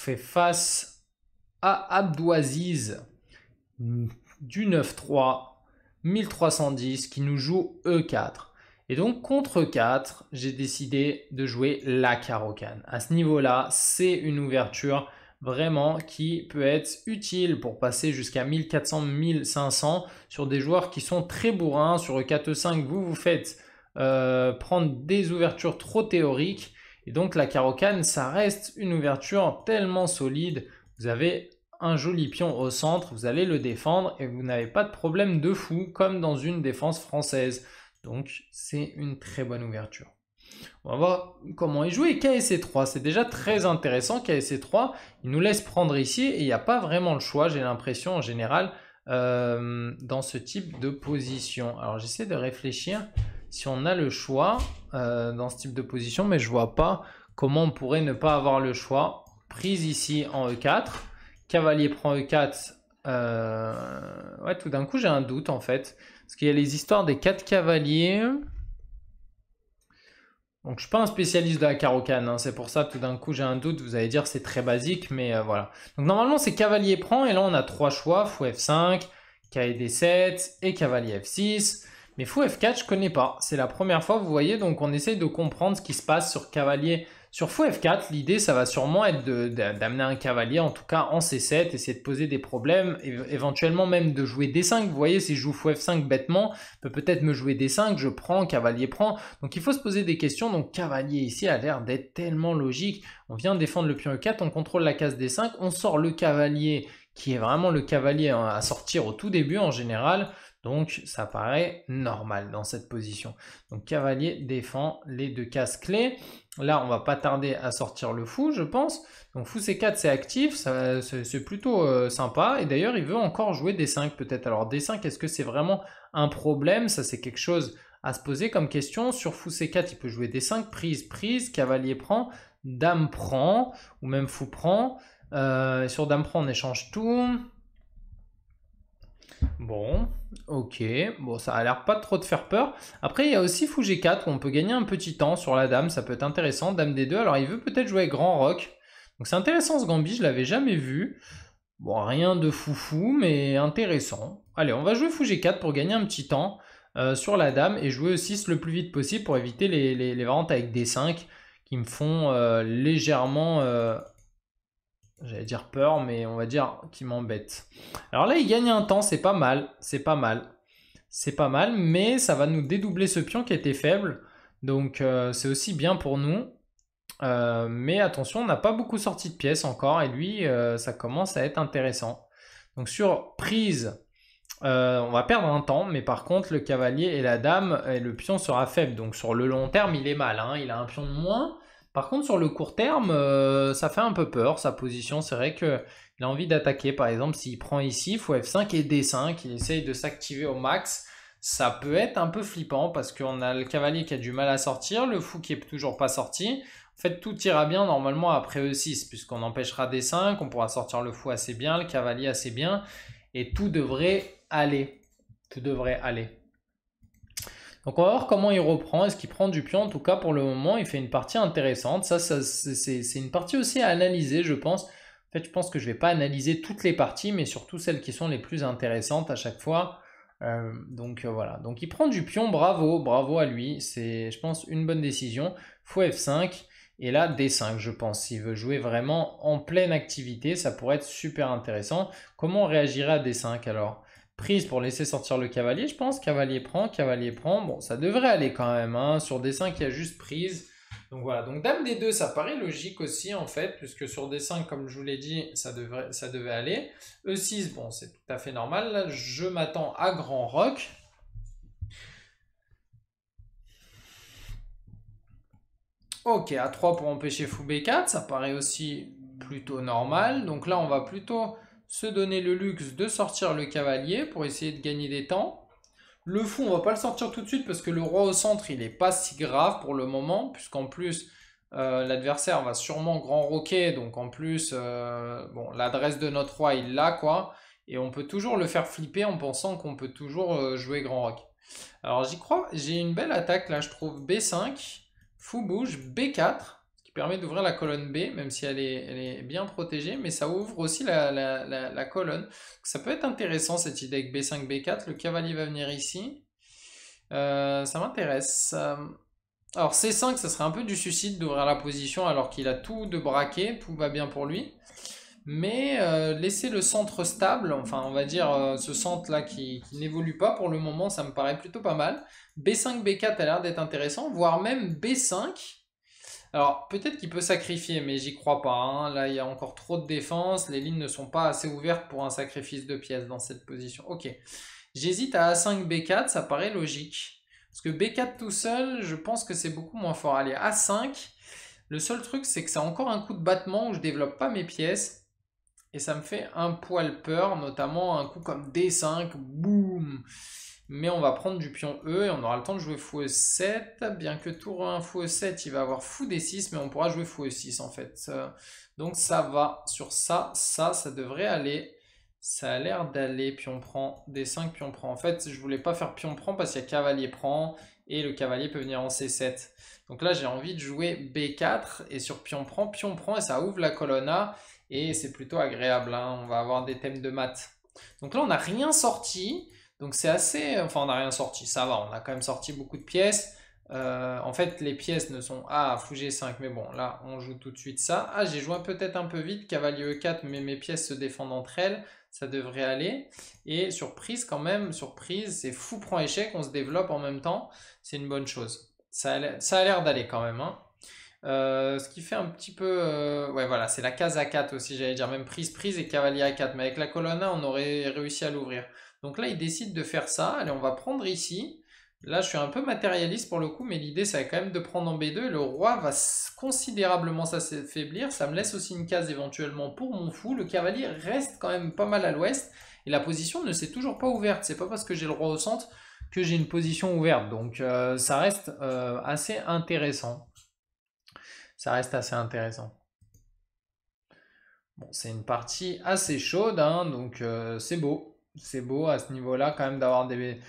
fait face à Abdouaziz du 9-3, 1310, qui nous joue E4. Et donc contre 4, e j'ai décidé de jouer la carocane. À ce niveau-là, c'est une ouverture vraiment qui peut être utile pour passer jusqu'à 1400-1500 sur des joueurs qui sont très bourrins. Sur E4-5, e vous vous faites euh, prendre des ouvertures trop théoriques et donc la carocane, ça reste une ouverture tellement solide. Vous avez un joli pion au centre, vous allez le défendre et vous n'avez pas de problème de fou comme dans une défense française. Donc c'est une très bonne ouverture. On va voir comment il joue KSC3. C'est déjà très intéressant. KSC3, il nous laisse prendre ici et il n'y a pas vraiment le choix, j'ai l'impression en général, euh, dans ce type de position. Alors j'essaie de réfléchir si on a le choix euh, dans ce type de position, mais je vois pas comment on pourrait ne pas avoir le choix. Prise ici en E4, cavalier prend E4. Euh, ouais, tout d'un coup, j'ai un doute en fait. Parce qu'il y a les histoires des 4 cavaliers. Donc je suis pas un spécialiste de la carocane, hein. c'est pour ça tout d'un coup j'ai un doute, vous allez dire c'est très basique, mais euh, voilà. Donc normalement c'est cavalier prend, et là on a trois choix, fou F5, KD7 et cavalier F6. Mais fou F4, je connais pas. C'est la première fois, vous voyez, donc on essaye de comprendre ce qui se passe sur cavalier. Sur fou F4, l'idée, ça va sûrement être d'amener un cavalier, en tout cas en C7, essayer de poser des problèmes, éventuellement même de jouer D5. Vous voyez, si je joue fou F5 bêtement, peut peut-être me jouer D5, je prends, cavalier prend. Donc il faut se poser des questions. Donc cavalier ici a l'air d'être tellement logique. On vient défendre le pion E4, on contrôle la case D5, on sort le cavalier qui est vraiment le cavalier hein, à sortir au tout début en général. Donc ça paraît normal dans cette position. Donc cavalier défend les deux cases clés. Là, on va pas tarder à sortir le fou, je pense. Donc fou c4, c'est actif, c'est plutôt euh, sympa. Et d'ailleurs, il veut encore jouer d5 peut-être. Alors d5, est-ce que c'est vraiment un problème Ça, c'est quelque chose à se poser comme question. Sur fou c4, il peut jouer d5, prise, prise, cavalier prend, dame prend, ou même fou prend. Euh, sur dame prend, on échange tout. Bon, ok, bon ça a l'air pas trop de faire peur. Après il y a aussi fou G4 où on peut gagner un petit temps sur la dame, ça peut être intéressant, dame D2, alors il veut peut-être jouer grand rock Donc c'est intéressant ce Gambi, je l'avais jamais vu. Bon rien de foufou mais intéressant. Allez on va jouer fou G4 pour gagner un petit temps euh, sur la dame et jouer aussi 6 le plus vite possible pour éviter les, les, variantes avec D5 qui me font euh, légèrement euh, j'allais dire peur, mais on va dire qu'il m'embête. Alors là, il gagne un temps, c'est pas mal, c'est pas mal. C'est pas mal, mais ça va nous dédoubler ce pion qui était faible. Donc euh, c'est aussi bien pour nous. Euh, mais attention, on n'a pas beaucoup sorti de pièces encore, et lui, euh, ça commence à être intéressant. Donc sur prise, on va perdre un temps, mais par contre, le cavalier et la dame, et le pion sera faible. Donc sur le long terme, il est mal, hein. il a un pion de moins. Par contre, sur le court terme, euh, ça fait un peu peur sa position. C'est vrai qu'il a envie d'attaquer. Par exemple, s'il prend ici, faut F5 et D5, il essaye de s'activer au max. Ça peut être un peu flippant parce qu'on a le cavalier qui a du mal à sortir, le fou qui est toujours pas sorti. En fait, tout ira bien normalement après E6 puisqu'on empêchera D5, on pourra sortir le fou assez bien, le cavalier assez bien et tout devrait aller. Tout devrait aller. Donc on va voir comment il reprend. Est-ce qu'il prend du pion En tout cas, pour le moment, il fait une partie intéressante. Ça, c'est une partie aussi à analyser, je pense. En fait, je pense que je ne vais pas analyser toutes les parties, mais surtout celles qui sont les plus intéressantes à chaque fois. Euh, donc euh, voilà. Donc il prend du pion, bravo, bravo à lui. C'est, je pense, une bonne décision. Fou F5. Et là, D5, je pense. S'il veut jouer vraiment en pleine activité, ça pourrait être super intéressant. Comment on réagirait à D5 alors prise pour laisser sortir le cavalier, je pense. Cavalier prend, cavalier prend. Bon, ça devrait aller quand même. Hein. Sur D5, il y a juste prise. Donc voilà, donc dame des deux ça paraît logique aussi en fait, puisque sur D5, comme je vous l'ai dit, ça, devrait, ça devait aller. E6, bon, c'est tout à fait normal. Là, je m'attends à grand rock Ok, a 3 pour empêcher fou B4, ça paraît aussi plutôt normal. Donc là, on va plutôt se donner le luxe de sortir le cavalier pour essayer de gagner des temps. Le fou, on va pas le sortir tout de suite parce que le roi au centre, il n'est pas si grave pour le moment, puisqu'en plus, euh, l'adversaire va sûrement grand roquer, donc en plus, euh, l'adresse de notre roi, il l'a, quoi. Et on peut toujours le faire flipper en pensant qu'on peut toujours euh, jouer grand roc. Alors j'y crois, j'ai une belle attaque là, je trouve B5, fou bouge, B4 permet d'ouvrir la colonne B, même si elle est, bien protégée, mais ça ouvre aussi la, colonne. ça peut être intéressant cette idée avec B5, B4, le cavalier va venir ici. Euh, ça m'intéresse. Euh, alors C5, ça serait un peu du suicide d'ouvrir la position alors qu'il a tout de braqué, tout va bien pour lui. Mais euh, laisser le centre stable, enfin on va dire ce centre-là qui n'évolue pas pour le moment, ça me paraît plutôt pas mal. B5, B4 a l'air d'être intéressant, voire même B5. Alors peut-être qu'il peut sacrifier, mais j'y crois pas. Hein. Là, il y a encore trop de défense. Les lignes ne sont pas assez ouvertes pour un sacrifice de pièces dans cette position. Ok. J'hésite à A5, B4, ça paraît logique. Parce que B4 tout seul, je pense que c'est beaucoup moins fort. Allez, A5. Le seul truc, c'est que ça a encore un coup de battement où je développe pas mes pièces. Et ça me fait un poil peur, notamment un coup comme D5, boum mais on va prendre du pion E et on aura le temps de jouer fou E7. Bien que tour 1, fou E7, il va avoir fou D6, mais on pourra jouer fou E6 en fait. Euh, donc ça va sur ça, ça, ça devrait aller. Ça a l'air d'aller, pion prend, D5, pion prend. En fait, je voulais pas faire pion prend parce qu'il y a cavalier prend et le cavalier peut venir en C7. Donc là, j'ai envie de jouer B4 et sur pion prend, pion prend et ça ouvre la colonne A et c'est plutôt agréable. Hein. On va avoir des thèmes de maths. Donc là, on n'a rien sorti. Donc c'est assez... Enfin, on n'a rien sorti, ça va, on a quand même sorti beaucoup de pièces. Euh, en fait, les pièces ne sont à fou G5, mais bon, là, on joue tout de suite ça. Ah, j'ai joué peut-être un peu vite, cavalier E4, mais mes pièces se défendent entre elles, ça devrait aller. Et surprise quand même, surprise, c'est fou prend échec, on se développe en même temps, c'est une bonne chose. Ça a l'air d'aller quand même, hein. euh, ce qui fait un petit peu... Euh, ouais, voilà, c'est la case A4 aussi, j'allais dire, même prise, prise et cavalier A4. Mais avec la colonne on aurait réussi à l'ouvrir. Donc là, il décide de faire ça. Allez, on va prendre ici. Là, je suis un peu matérialiste pour le coup, mais l'idée, c'est quand même de prendre en B2. Le roi va considérablement s'affaiblir. Ça me laisse aussi une case éventuellement pour mon fou. Le cavalier reste quand même pas mal à l'ouest. Et la position ne s'est toujours pas ouverte. C'est pas parce que j'ai le roi au centre que j'ai une position ouverte. Donc euh, ça reste euh, assez intéressant. Ça reste assez intéressant. Bon, c'est une partie assez chaude, hein. donc euh, c'est beau c'est beau à ce niveau-là quand même d'avoir des,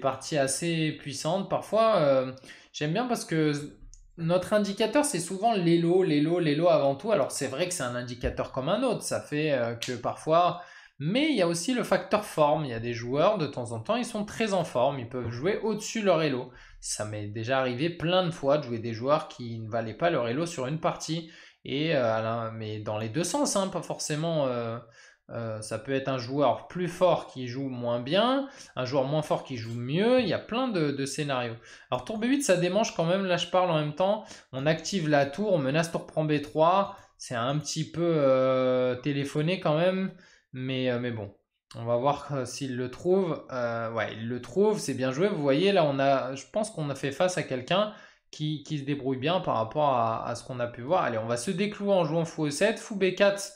parties assez puissantes. Parfois, euh, j'aime bien parce que notre indicateur, c'est souvent l'élo, l'élo, l'élo avant tout. Alors c'est vrai que c'est un indicateur comme un autre, ça fait euh, que parfois... Mais il y a aussi le facteur forme. Il y a des joueurs, de temps en temps, ils sont très en forme. Ils peuvent jouer au-dessus de leur elo. Ça m'est déjà arrivé plein de fois de jouer des joueurs qui ne valaient pas leur elo sur une partie. Et, euh, mais dans les deux sens, hein, pas forcément... Euh, ça peut être un joueur plus fort qui joue moins bien, un joueur moins fort qui joue mieux, il y a plein de, scénarios. Alors tour B8, ça démange quand même, là je parle en même temps, on active la tour, on menace tour prend B3, c'est un petit peu euh, téléphoné quand même, euh, mais, bon. On va voir s'il le trouve. ouais, il le trouve, c'est bien joué. Vous voyez, là, on a, je pense qu'on a fait face à quelqu'un qui, qui, se débrouille bien par rapport à, à ce qu'on a pu voir. Allez, on va se déclouer en jouant fou E7, fou B4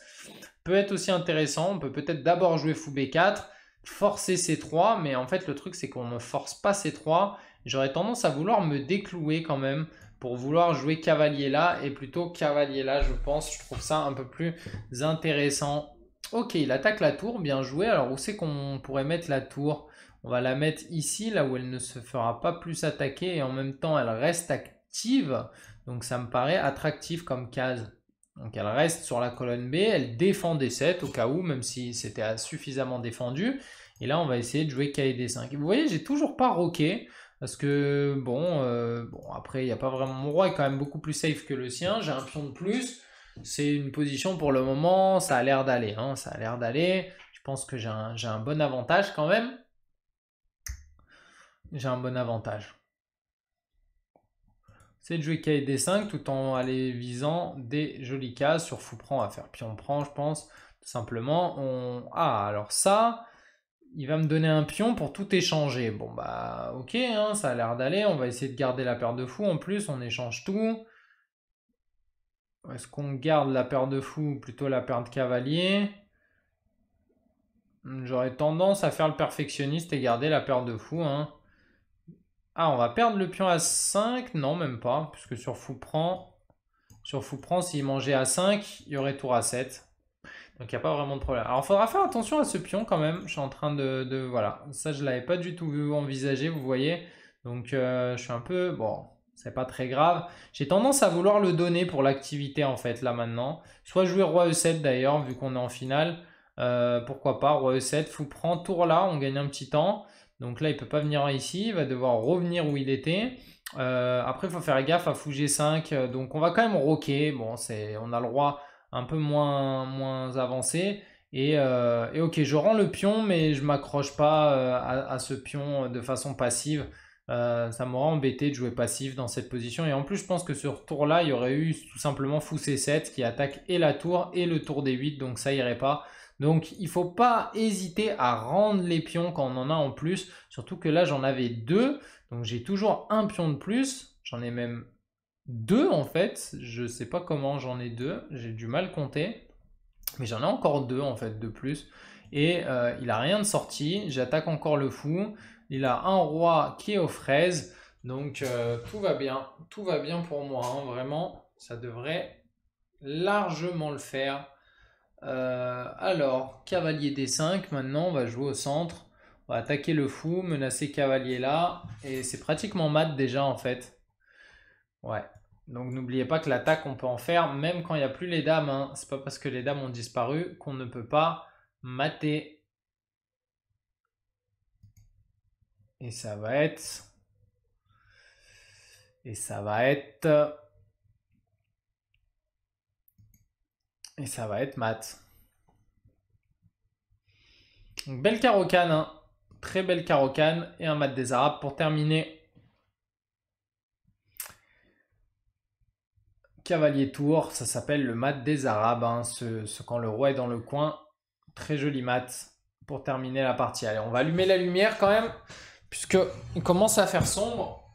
peut être aussi intéressant. On peut peut-être d'abord jouer fou B4, forcer C3, mais en fait le truc c'est qu'on ne force pas C3. J'aurais tendance à vouloir me déclouer quand même pour vouloir jouer cavalier là et plutôt cavalier là je pense. Je trouve ça un peu plus intéressant. Ok, il attaque la tour, bien joué. Alors où c'est qu'on pourrait mettre la tour On va la mettre ici, là où elle ne se fera pas plus attaquer et en même temps elle reste active. Donc ça me paraît attractif comme case. Donc elle reste sur la colonne B, elle défend D7 au cas où, même si c'était suffisamment défendu. Et là, on va essayer de jouer Kd 5 Vous voyez, j'ai toujours pas roqué, parce que, bon, euh, bon après, il n'y a pas vraiment... Mon roi est quand même beaucoup plus safe que le sien, j'ai un pion de plus. C'est une position pour le moment, ça a l'air d'aller, hein, ça a l'air d'aller. Je pense que j'ai un bon avantage quand même. J'ai un bon avantage c'est de jouer kd 5 tout en allant visant des jolies cases sur fou prend à faire. pion prend, je pense, tout simplement, on... Ah, alors ça, il va me donner un pion pour tout échanger. Bon, bah, ok, hein, ça a l'air d'aller. On va essayer de garder la paire de fou En plus, on échange tout. Est-ce qu'on garde la paire de fou ou plutôt la paire de cavalier J'aurais tendance à faire le perfectionniste et garder la paire de fou Hein. Ah, on va perdre le pion à 5 Non, même pas, puisque sur fou prend, sur fou prend, s'il mangeait à 5, il y aurait tour à 7. Donc il n'y a pas vraiment de problème. Alors il faudra faire attention à ce pion quand même. Je suis en train de... voilà, ça je ne l'avais pas du tout envisagé, vous voyez. Donc euh, je suis un peu... Bon, c'est pas très grave. J'ai tendance à vouloir le donner pour l'activité en fait là maintenant. Soit jouer roi e7 d'ailleurs, vu qu'on est en finale. Euh, pourquoi pas, roi e7, fou prend, tour là, on gagne un petit temps. Donc là, il ne peut pas venir ici, il va devoir revenir où il était. Euh, après, il faut faire gaffe à fou G5. Euh, donc on va quand même roquer. Bon, on a le roi un peu moins, moins avancé. Et, euh, ok, je rends le pion, mais je m'accroche pas à, ce pion de façon passive. ça m'aura embêté de jouer passif dans cette position. Et en plus, je pense que ce tour-là, il y aurait eu tout simplement fou C7 qui attaque et la tour et le tour des 8. Donc ça irait pas. Donc il ne faut pas hésiter à rendre les pions quand on en a en plus. Surtout que là j'en avais deux. Donc j'ai toujours un pion de plus. J'en ai même deux en fait. Je ne sais pas comment j'en ai deux. J'ai du mal compter. Mais j'en ai encore deux en fait de plus. Et euh, il n'a rien de sorti. J'attaque encore le fou. Il a un roi qui est aux fraises. Donc euh, tout va bien. Tout va bien pour moi. Hein. Vraiment, ça devrait largement le faire. Euh, alors, cavalier D5, maintenant on va jouer au centre. On va attaquer le fou, menacer cavalier là. Et c'est pratiquement mat déjà en fait. Ouais. Donc n'oubliez pas que l'attaque on peut en faire même quand il n'y a plus les dames. Hein. C'est pas parce que les dames ont disparu qu'on ne peut pas mater. Et ça va être... Et ça va être... Et ça va être mat. belle carocane, hein. très belle carocane et un mat des arabes pour terminer. Cavalier Tour, ça s'appelle le mat des arabes, hein. ce, ce quand le roi est dans le coin. Très joli mat pour terminer la partie. Allez, on va allumer la lumière quand même, puisqu'il commence à faire sombre.